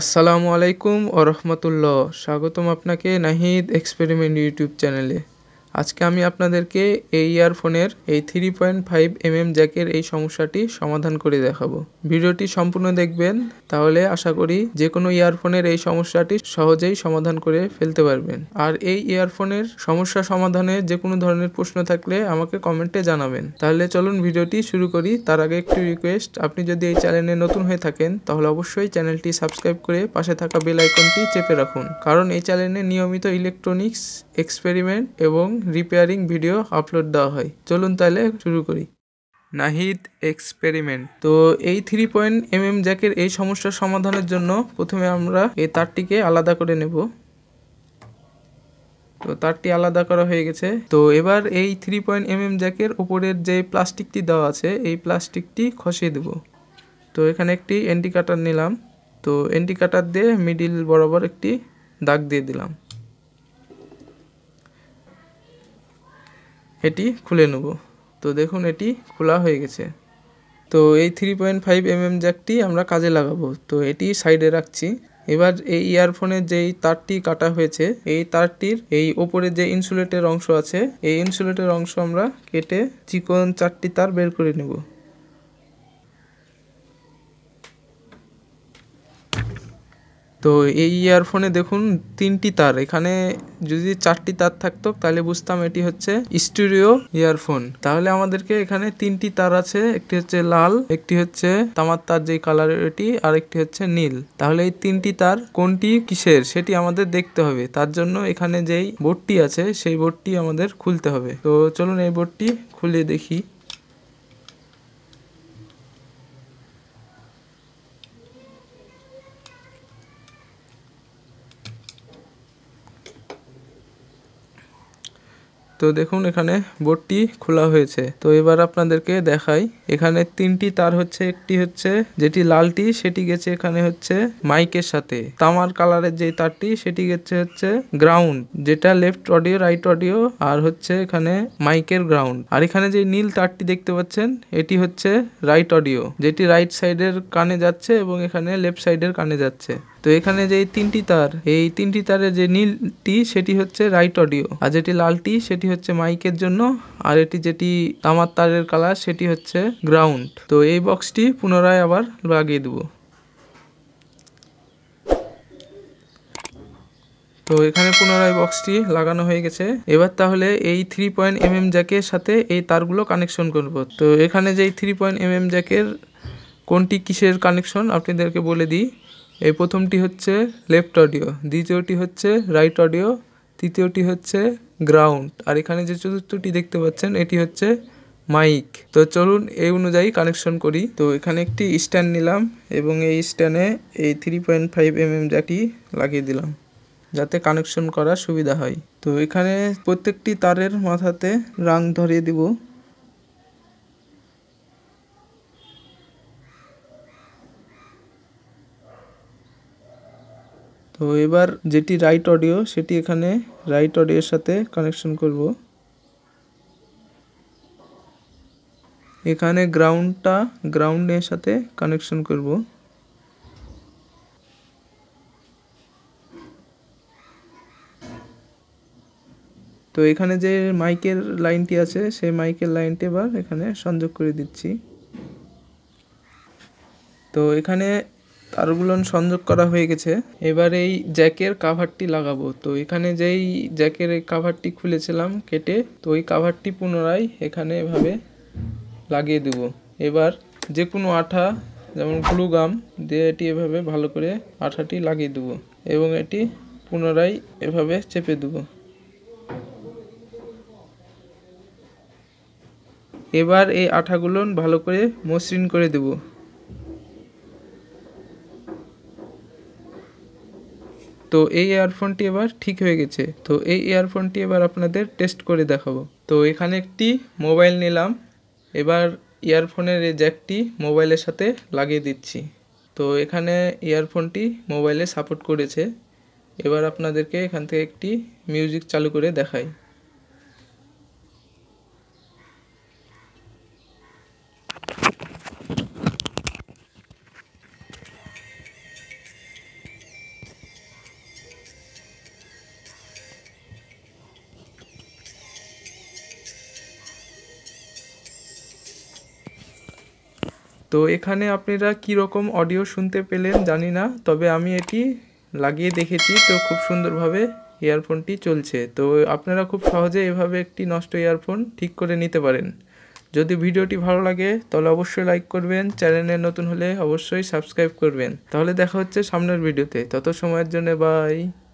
আসসালামু আলাইকুম ও স্বাগতম আপনাকে নাহিদ এক্সপেরিমেন্ট ইউটিউব চ্যানেলে আজকে আমি আপনাদেরকে এই ইয়ারফোনের এই থ্রি পয়েন্ট ফাইভ এমএম জ্যাকের এই সমস্যাটি সমাধান করে দেখাবো ভিডিওটি সম্পূর্ণ দেখবেন তাহলে আশা করি যে কোনো ইয়ারফোনের এই সমস্যাটি সহজেই সমাধান করে ফেলতে পারবেন আর এই ইয়ারফোনের সমস্যা সমাধানে যে কোনো ধরনের প্রশ্ন থাকলে আমাকে কমেন্টে জানাবেন তাহলে চলুন ভিডিওটি শুরু করি তার আগে একটি রিকোয়েস্ট আপনি যদি এই চ্যানেলে নতুন হয়ে থাকেন তাহলে অবশ্যই চ্যানেলটি সাবস্ক্রাইব করে পাশে থাকা বেল আইকনটি চেপে রাখুন কারণ এই চ্যানেলে নিয়মিত ইলেকট্রনিক্স এক্সপেরিমেন্ট এবং রিপেয়ারিং ভিডিও আপলোড দেওয়া হয় চলুন তাহলে শুরু করি নাহিদ এক্সপেরিমেন্ট তো এই থ্রি পয়েন্ট এম এম জ্যাকের এই সমস্যার সমাধানের জন্য প্রথমে আমরা এই তারটিকে আলাদা করে নেব তো তারটি আলাদা করা হয়ে গেছে তো এবার এই থ্রি পয়েন্ট এম এম জ্যাকের উপরের যে প্লাস্টিকটি দেওয়া আছে এই প্লাস্টিকটি খসিয়ে দেব তো এখানে একটি এন্টি কাটার নিলাম তো এন্টি কাটার দিয়ে মিডিল বরাবর একটি দাগ দিয়ে দিলাম এটি খুলে নেব তো দেখুন এটি খোলা হয়ে গেছে তো এই থ্রি পয়েন্ট ফাইভ এমএম জ্যাকটি আমরা কাজে লাগাবো তো এটি সাইডে রাখছি এবার এই ইয়ারফোনের যেই তারটি কাটা হয়েছে এই তারটির এই ওপরে যে ইনসুলেটের অংশ আছে এই ইনসুলেটের অংশ আমরা কেটে চিকন চারটি তার বের করে নেব তো এই ইয়ারফোনে দেখুন তিনটি তার এখানে যদি চারটি তার থাকতো তাহলে বুঝতাম এটি হচ্ছে স্টুডিও ইয়ারফোন তাহলে আমাদেরকে এখানে তিনটি তার আছে একটি হচ্ছে লাল একটি হচ্ছে তামার তার যেই কালার এটি আর একটি হচ্ছে নীল তাহলে এই তিনটি তার কোনটি কিসের সেটি আমাদের দেখতে হবে তার জন্য এখানে যেই বোর্ডটি আছে সেই বোর্ডটি আমাদের খুলতে হবে তো চলুন এই বোর্ডটি খুলে দেখি তো দেখুন এখানে বোর্ডটি খোলা হয়েছে তো এবার আপনাদেরকে দেখাই এখানে তিনটি তার হচ্ছে একটি হচ্ছে যেটি লালটি সেটি গেছে এখানে হচ্ছে মাইকের সাথে তামার কালারের যে তারটি সেটি গেছে হচ্ছে গ্রাউন্ড যেটা লেফট অডিও রাইট অডিও আর হচ্ছে এখানে মাইকের গ্রাউন্ড আর এখানে যে নীল তারটি দেখতে পাচ্ছেন এটি হচ্ছে রাইট অডিও যেটি রাইট সাইডের কানে যাচ্ছে এবং এখানে লেফট সাইডের কানে যাচ্ছে তো এখানে যে তিনটি তার এই তিনটি তারের যে নীল টি সেটি হচ্ছে রাইট অডিও আর যেটি লালটি সেটি হচ্ছে মাইকের জন্য আর এটি যেটি তামার তারের কালার সেটি হচ্ছে গ্রাউন্ড তো এই বক্সটি পুনরায় আবার লাগিয়ে দেবো তো এখানে পুনরায় বক্সটি লাগানো হয়ে গেছে এবার তাহলে এই থ্রি পয়েন্ট এম এম জ্যাকের সাথে এই তারগুলো কানেকশন করব তো এখানে যে থ্রি পয়েন্ট এম এম জ্যাকের কোনটি কিসের কানেকশন আপনাদেরকে বলে দিই এই প্রথমটি হচ্ছে লেফট অডিও দ্বিতীয়টি হচ্ছে রাইট অডিও তৃতীয়টি হচ্ছে গ্রাউন্ড আর এখানে যে চতুর্থটি দেখতে পাচ্ছেন এটি হচ্ছে মাইক তো চলুন এই অনুযায়ী কানেকশন করি তো এখানে একটি স্ট্যান্ড নিলাম এবং এই স্ট্যান্ডে এই three point five M M জাটি লাগিয়ে দিলাম যাতে কানেকশন করা সুবিধা হয় তো এখানে প্রত্যেকটি তারের মাথাতে রাং ধরিয়ে দিব তো এবার যেটি রাইট অডিও সেটি এখানে রাইট অডিওর সাথে কানেকশন করব এখানে গ্রাউন্ডটা গ্রাউন্ডের সাথে কানেকশন করব তো এখানে যে মাইকের লাইনটি আছে সেই মাইকের লাইনটি এবার এখানে সংযোগ করে দিচ্ছি তো এখানে তারগুলো সংযোগ করা হয়ে গেছে এবার এই জ্যাকের কাভারটি লাগাবো তো এখানে যেই জ্যাকের এই কাভারটি খুলেছিলাম কেটে তো ওই কাভারটি পুনরায় এখানে এভাবে লাগিয়ে দেব এবার যে কোনো আঠা যেমন গ্লুগাম দিয়ে এটি এভাবে ভালো করে আঠাটি লাগিয়ে দেবো এবং এটি পুনরায় এভাবে চেপে দেবো এবার এই আঠাগুলো ভালো করে মসৃণ করে দেবো তো এই ইয়ারফোনটি এবার ঠিক হয়ে গেছে তো এই ইয়ারফোনটি এবার আপনাদের টেস্ট করে দেখাবো তো এখানে একটি মোবাইল নিলাম এবার ইয়ারফোনের এই জ্যাকটি মোবাইলের সাথে লাগিয়ে দিচ্ছি তো এখানে ইয়ারফোনটি মোবাইলে সাপোর্ট করেছে এবার আপনাদেরকে এখান থেকে একটি মিউজিক চালু করে দেখাই তো এখানে আপনারা কীরকম অডিও শুনতে পেলেন জানি না তবে আমি এটি লাগিয়ে দেখেছি তো খুব সুন্দরভাবে ইয়ারফোনটি চলছে তো আপনারা খুব সহজে এভাবে একটি নষ্ট ইয়ারফোন ঠিক করে নিতে পারেন যদি ভিডিওটি ভালো লাগে তাহলে অবশ্যই লাইক করবেন চ্যানেলে নতুন হলে অবশ্যই সাবস্ক্রাইব করবেন তাহলে দেখা হচ্ছে সামনের ভিডিওতে তত সময়ের জন্য বাই